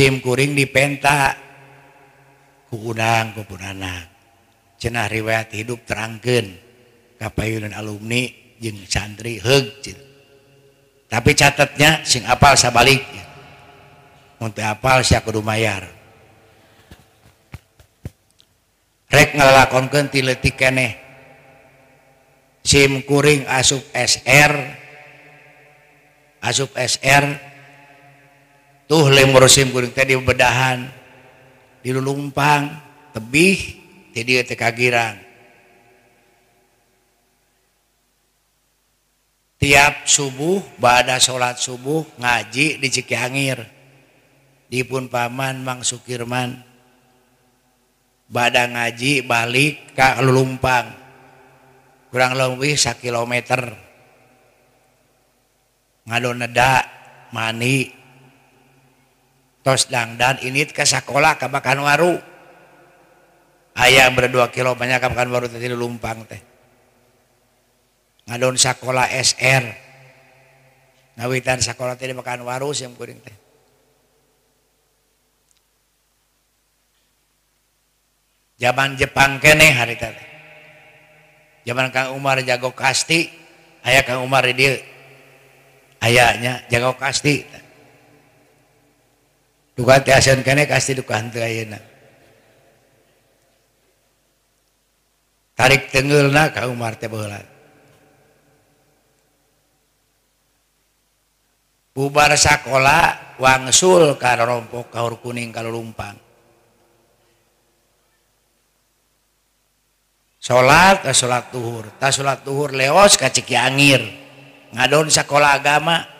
kuring dipenta kudang kepurana cenah riwayat hidup terangken Ka Bayyunan alumni jeung santri hugj tapi catatnya singhafal sa balik untukhafalyarkonti SIMkuring as SR asup SR yang tuh musim kuring tadi bedahan di lulumpang tebih jadi teh kagiran tiap subuh bada sholat subuh ngaji di Cikiangir di pun paman Mang Sukirman bada ngaji balik ke lulumpang kurang lebih satu kilometer ngadon ngadoneda mani tos dan ini ke sekolah ke makan waru. ayam berdua kilo banyak ke waru tadi lumpang teh ngadon sekolah SR ngawitan sekolah tadi makan waru yang kuring teh zaman Jepang kene hari tadi zaman Kang Umar jago kasti ayah Kang Umar ini ayahnya jago kasti teh. rik ten bubar sekolah wangsul karenapok ka kuning kalau lumppang salat salathurthur leos kaangir ngadoun sekolah agama kalau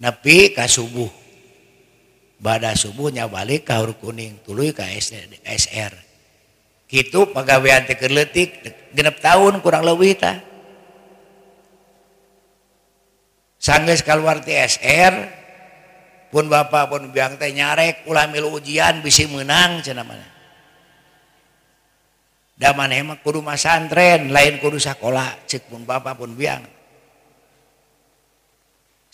kasuh baddah subuhnya balik ka kuning tulur gitu pegawaletik genep tahun kurang lebih sang keluar TSR pun ba pun biante nyarek uil ujian bisi menangman he ke rumahsantren lain kurak sekolah ce pun ba pun bi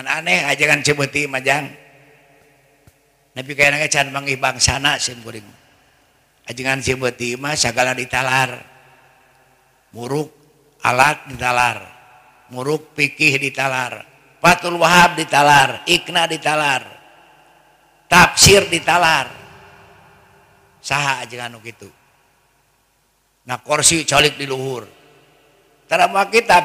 aneh ajangan cebeti majang nabi menghibang sananganbeti Masya ditalar muruk alat ditalar muruk piqih ditalar patul wahab ditalar ikna ditalar tafsir ditalar sah aja gitu nah korsi colik diluhurtara kita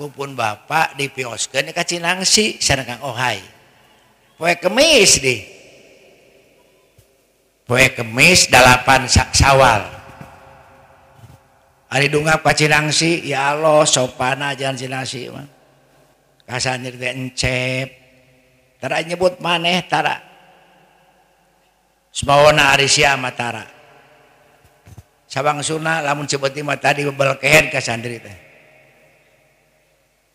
kupun bapak di dipioskeun ke Cinangsi sana Kang Ohai. Poe Kemis di. Poe Kemis dalapan Sawal. hari dunga ke Cinangsi, ya Allah sopana jangan Cinangsi mah. Kasanir teh encep. Tara nyebut maneh tara. Semawona ari matara. Sabang Suna lamun seperti mah tadi bebelkehen kehen sandri teh.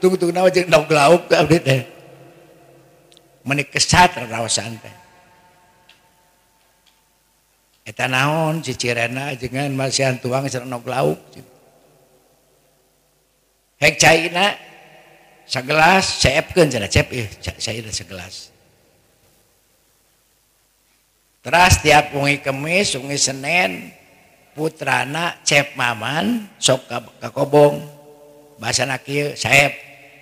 tunggu nawa nawajeng dog laup ka abdi teh meni kesat rawasan teh eta naon cicirena jeung masihan tuang sareng dog laup hek caina segelas kan jadi cep ieu caina segelas Teras tiap ungi kemis, ungi senen, putrana cep maman sok kakobong. Bahasa nakil saep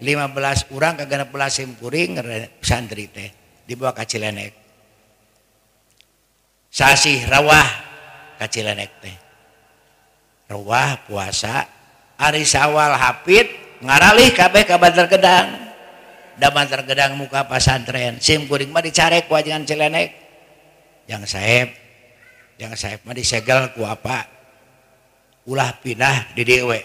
15 kurang ke pula Skuring santri dibawa sasi rawah tehwah puasa Arisawal Hapit ngaralih Kek ka ban terang daman tergedang muka pasantren SIMkuringdica waangan yang sa yang segel kuapa ulah pinah di dewek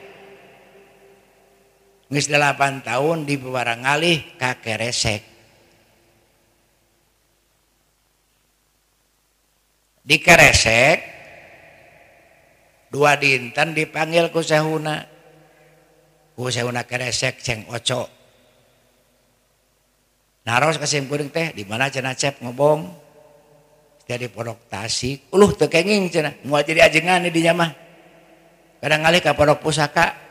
Nges delapan tahun di barang alih kakek resek. Di keresek, dua dinten dipanggil ku sehuna. Ku sehuna keresek ceng oco. Naros kasih kuring teh, di mana cina cep ngobong. Jadi porok tasik, uluh tekenging cina, mau jadi ajengan di nyamah. Kadang alih ke porok pusaka,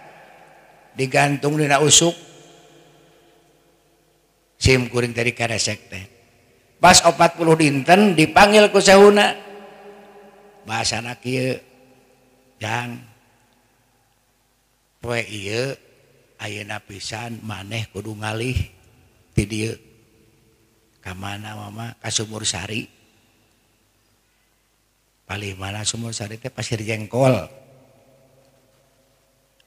digantung usuking se pas 40 dinten dipanggilku seuna na maneh kudu ngaih video kamana mama kas sumursari paling sumurari pasir jengkol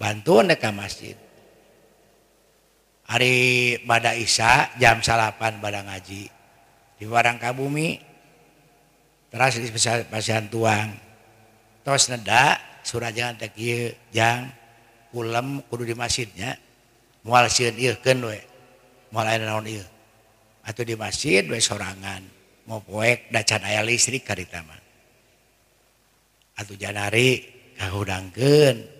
masjid hari bad Isa jam salapan badang ngaji di warang kabumi ter pashan tuang tonda sur janganm di masjidnya di masjid sorangan mau poek daca aya listrik keitaman Hai atau Janari kaudangken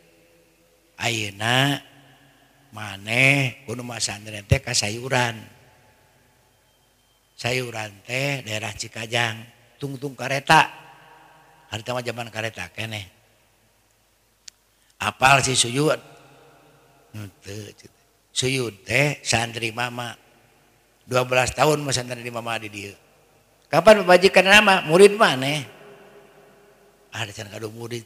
maneh rumahK sayuran sayuran teh daerah Cikajang tungtung karreta hari zamanreta apal sih suut teh santri Ma 12 tahun masa Ma kapan mejikan nama murid maneh ada murid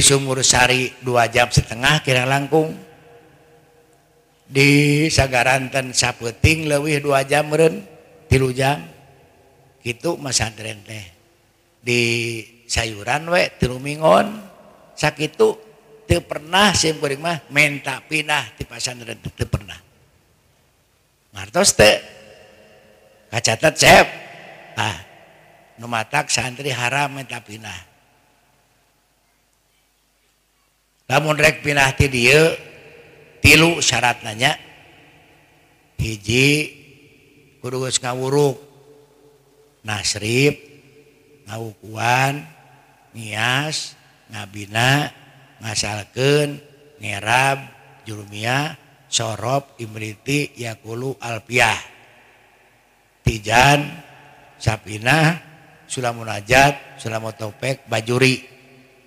sumur-sari dua jam setengah kira langkung di Sagaranten sappetting lebih dua jam tilu jam gitu sanren teh di sayuran wek tilumingon sakit pernah si menta pinah pernah ah, santri Har mentapinah Quranrek pinti tilu syarat nanya hijjiwurruk nasrib naukuan Nias Nabina nasalkenrab jurumiah soro imiti yakulu Alpiah Tijan Sabinaah Sulajat Sulaw Topek Bajuri